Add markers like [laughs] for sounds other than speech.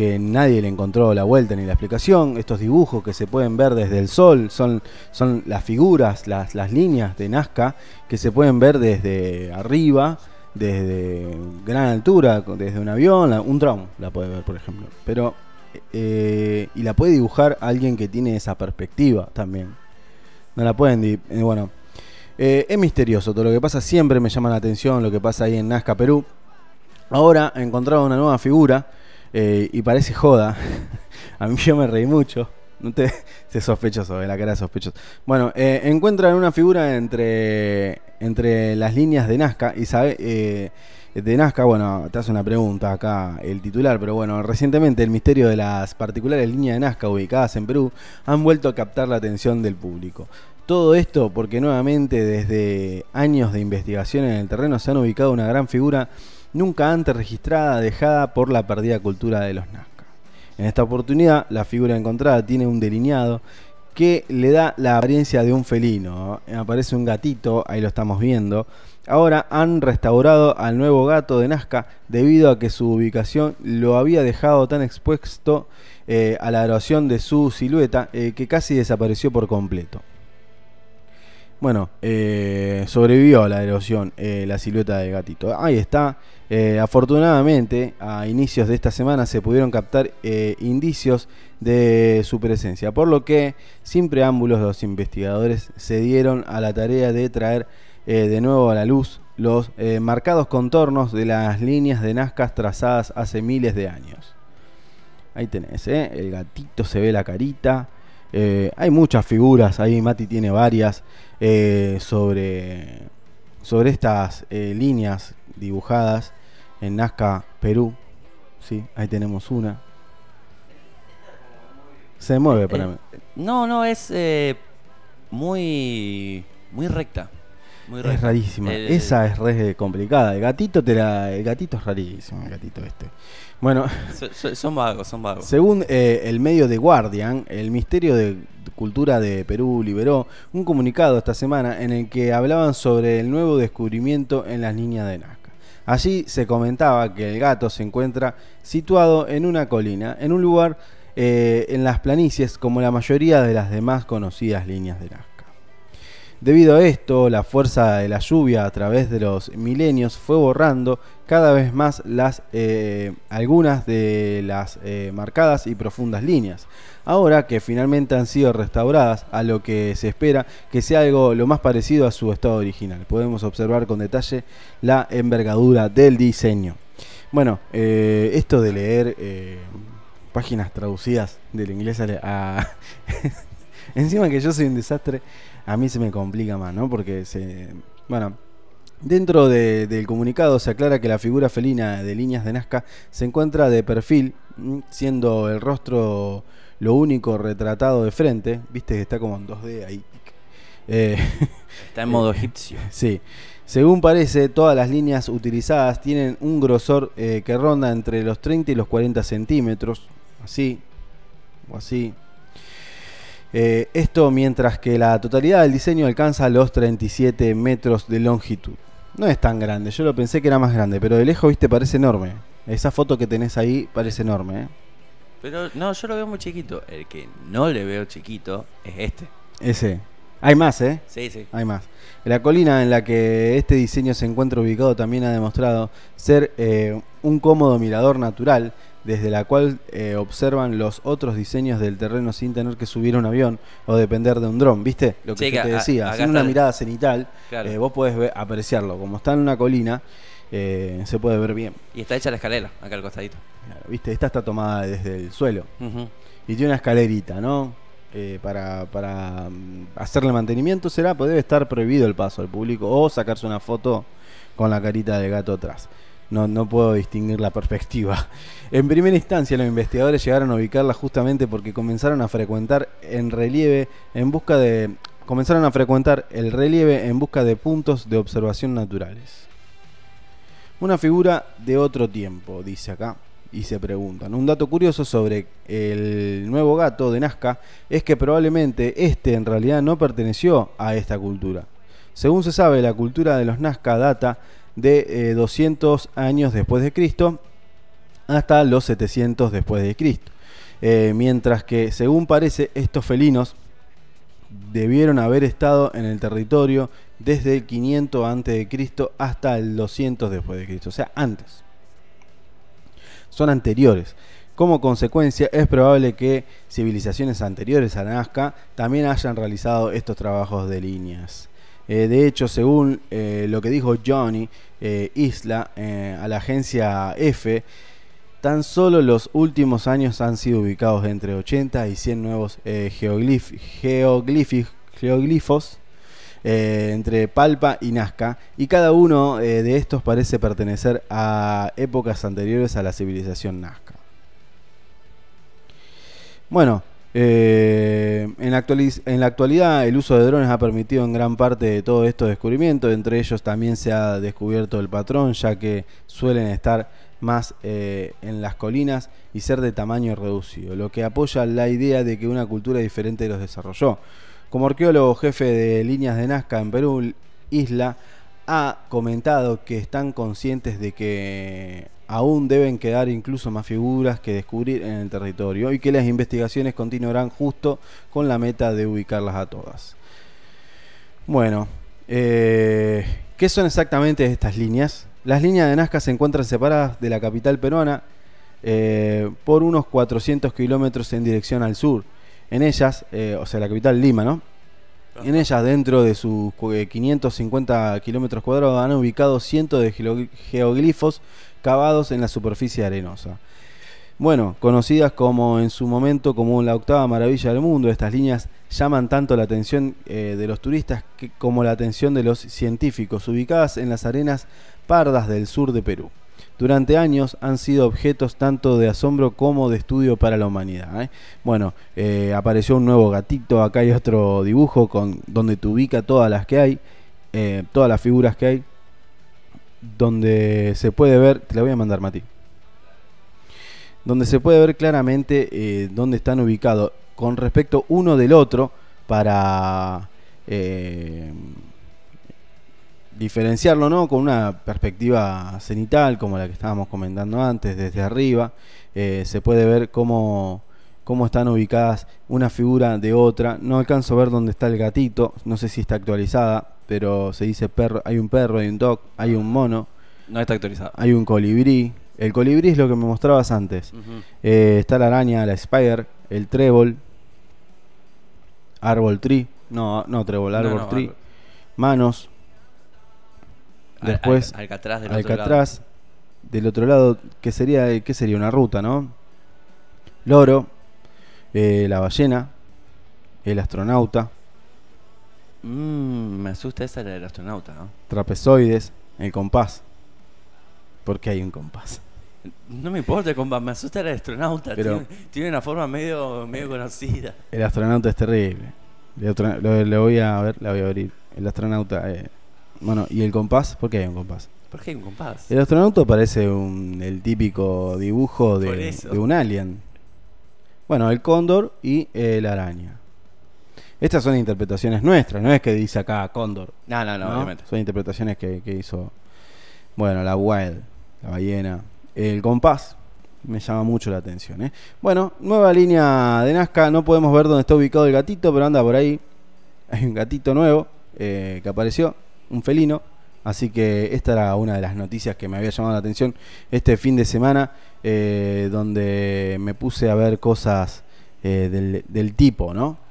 que nadie le encontró la vuelta ni la explicación. Estos dibujos que se pueden ver desde el sol son, son las figuras, las, líneas de Nazca que se pueden ver desde arriba, desde gran altura, desde un avión, un dron la puede ver, por ejemplo. Pero, eh, y la puede dibujar alguien que tiene esa perspectiva también. No la pueden, eh, bueno. Eh, es misterioso todo lo que pasa, siempre me llama la atención lo que pasa ahí en Nazca, Perú. Ahora he encontrado una nueva figura eh, y parece joda. [laughs] A mí yo me reí mucho. No te, te sospechoso, de eh, la cara sospechoso. Bueno, eh, encuentran una figura entre, entre las líneas de Nazca y sabe, de Nazca, bueno, te hace una pregunta acá el titular, pero bueno, recientemente el misterio de las particulares líneas de Nazca ubicadas en Perú han vuelto a captar la atención del público. Todo esto porque nuevamente desde años de investigación en el terreno se han ubicado una gran figura nunca antes registrada dejada por la perdida cultura de los Nazca. En esta oportunidad, la figura encontrada tiene un delineado que le da la apariencia de un felino. Aparece un gatito, ahí lo estamos viendo. Ahora han restaurado al nuevo gato de Nazca debido a que su ubicación lo había dejado tan expuesto eh, a la erosión de su silueta eh, que casi desapareció por completo. Bueno, eh, sobrevivió a la erosión eh, la silueta del gatito. Ahí está. Eh, afortunadamente, a inicios de esta semana se pudieron captar indicios de su presencia, por lo que, sin preámbulos, los investigadores se dieron a la tarea de traer de nuevo a la luz los marcados contornos de las líneas de nazcas trazadas hace miles de años. Ahí tenés, el gatito se ve la carita eh, hay muchas figuras, ahí Mati tiene varias, eh, sobre, sobre estas eh, líneas dibujadas en Nazca, Perú. Sí, ahí tenemos una. Se mueve para mí. No, no, es muy, muy recta. Es rarísima. Esa es re complicada. El gatito te El gatito es rarísimo, el gatito este. Bueno. son vagos, son vagos. Según eh, el medio de Guardian, el Ministerio de Cultura de Perú liberó un comunicado esta semana en el que hablaban sobre el nuevo descubrimiento en las líneas de Nazca. Allí se comentaba que el gato se encuentra situado en una colina, en un lugar eh, en las planicies como la mayoría de las demás conocidas líneas de Nazca. Debido a esto, la fuerza de la lluvia a través de los milenios fue borrando cada vez más las, eh, algunas de las eh, marcadas y profundas líneas. Ahora que finalmente han sido restauradas, a lo que se espera que sea algo lo más parecido a su estado original. Podemos observar con detalle la envergadura del diseño. Bueno, eh, esto de leer páginas traducidas del inglés a... [laughs] Encima que yo soy un desastre a mí se me complica más, ¿no? Porque se. Bueno. Dentro del comunicado se aclara que la figura felina de líneas de Nazca se encuentra de perfil, mm, siendo el rostro lo único retratado de frente. Viste que está como en 2D ahí. Eh, [laughs] está en modo eh, egipcio. sí. Según parece, todas las líneas utilizadas tienen un grosor eh, que ronda entre los 30 y los 40 centímetros. Así. O así. Eh, esto mientras que la totalidad del diseño alcanza los 37 metros de longitud. No es tan grande, yo lo pensé que era más grande, pero de lejos, viste, parece enorme. Esa foto que tenés ahí parece enorme. ¿eh? Pero no, yo lo veo muy chiquito. El que no le veo chiquito es este. Ese. Hay más, ¿eh? Sí, sí. Hay más. La colina en la que este diseño se encuentra ubicado también ha demostrado ser eh, un cómodo mirador natural desde la cual eh, observan los otros diseños del terreno sin tener que subir un avión o depender de un dron, ¿viste? Lo que te decía, haciendo una mirada cenital, eh, vos podés apreciarlo. Como está en una colina, eh, se puede ver bien. Y está hecha la escalera, acá al costadito. ¿viste? Esta está tomada desde el suelo. Y tiene una escalerita, ¿no? para, mm, hacerle mantenimiento será, puede estar prohibido el paso al público o sacarse una foto con la carita del gato atrás no, puedo distinguir la perspectiva. [laughs] En primera instancia, los investigadores llegaron a ubicarla justamente porque comenzaron a frecuentar en relieve en busca de comenzaron a frecuentar el relieve en busca de puntos de observación naturales. Una figura de otro tiempo, dice acá, y se preguntan. Un dato curioso sobre el nuevo gato de Nazca es que probablemente este en realidad no perteneció a esta cultura. Según se sabe, la cultura de los Nazca data de 200 eh, años después de Cristo hasta los 700 después de Cristo. Eh, mientras que, según parece, estos felinos debieron haber estado en el territorio desde el 500 Cristo hasta el 200 después de Cristo, o sea, antes. Son anteriores. Como consecuencia, es probable que civilizaciones anteriores a Nazca también hayan realizado estos trabajos de líneas. Eh, de hecho, según eh, lo que dijo Johnny eh, Isla a la agencia F, tan solo los últimos años han sido ubicados entre 80 y 100 nuevos geoglifos entre Palpa y Nazca, y cada uno de estos parece pertenecer a épocas anteriores a la civilización Nazca. Bueno, eh, en, la en, la actualidad el uso de drones ha permitido en gran parte de todo estos descubrimiento. entre ellos también se ha descubierto el patrón, ya que suelen estar más eh, en las colinas y ser de tamaño reducido, lo que apoya la idea de que una cultura diferente los desarrolló. Como arqueólogo jefe de líneas de Nazca en Perú, Isla ha comentado que están conscientes de que Aún deben quedar incluso más figuras que descubrir en el territorio y que las investigaciones continuarán justo con la meta de ubicarlas a todas. Bueno, eh, ¿qué son exactamente estas líneas? Las líneas de Nazca se encuentran separadas de la capital peruana eh, por unos 400 kilómetros en dirección al sur. En ellas, eh, o sea, la capital Lima, ¿no? En ellas, dentro de sus 550 kilómetros cuadrados, han ubicado cientos de geoglifos cavados en la superficie arenosa. Bueno, conocidas como en su momento como la octava maravilla del mundo, estas líneas llaman tanto la atención eh, de los turistas como la atención de los científicos, ubicadas en las arenas pardas del sur de Perú. Durante años han sido objetos tanto de asombro como de estudio para la humanidad. ¿eh? Bueno, eh, apareció un nuevo gatito, acá hay otro dibujo con, donde te ubica todas las que hay, todas las figuras que hay donde se puede ver, te la voy a mandar Mati, donde se puede ver claramente eh, dónde están ubicados con respecto uno del otro para eh, diferenciarlo ¿no? con una perspectiva cenital como la que estábamos comentando antes, desde arriba, eh, se puede ver cómo cómo están ubicadas una figura de otra. No alcanzo a ver dónde está el gatito, no sé si está actualizada, pero se dice perro, hay un perro, hay un dog, hay un mono. No está actualizada. Hay un colibrí. El colibrí es lo que me mostrabas antes. Eh, está la araña, la spider, el trébol, árbol tree. No, no trébol, árbol tree. Manos. Después. Al, del otro lado. Del otro lado, que sería, que sería una ruta, ¿no? Loro eh, la ballena, El astronauta. Mm, me asusta esa el del astronauta. Trapezoides, El compás. Porque hay un compás. No me importa el compás, me asusta el astronauta. tiene, tiene, una forma medio, medio conocida. El astronauta es terrible. le voy a ver, la voy a abrir. El astronauta. Eh, bueno, ¿y el compás? ¿Por qué hay un compás? ¿Por qué hay un compás? El astronauta parece un, el típico dibujo de un alien. Bueno, el cóndor y el la araña. Estas son interpretaciones nuestras, no es que dice acá cóndor. No, no, no, obviamente. Son interpretaciones que, hizo, bueno, la wild, la ballena. El compás me llama mucho la atención. ¿eh? Bueno, nueva línea de Nazca, no podemos ver dónde está ubicado el gatito, pero anda por ahí. Hay un gatito nuevo eh, que apareció, un felino. Así que esta era una de las noticias que me había llamado la atención este fin de semana, eh, donde me puse a ver cosas eh, del, del tipo, ¿no?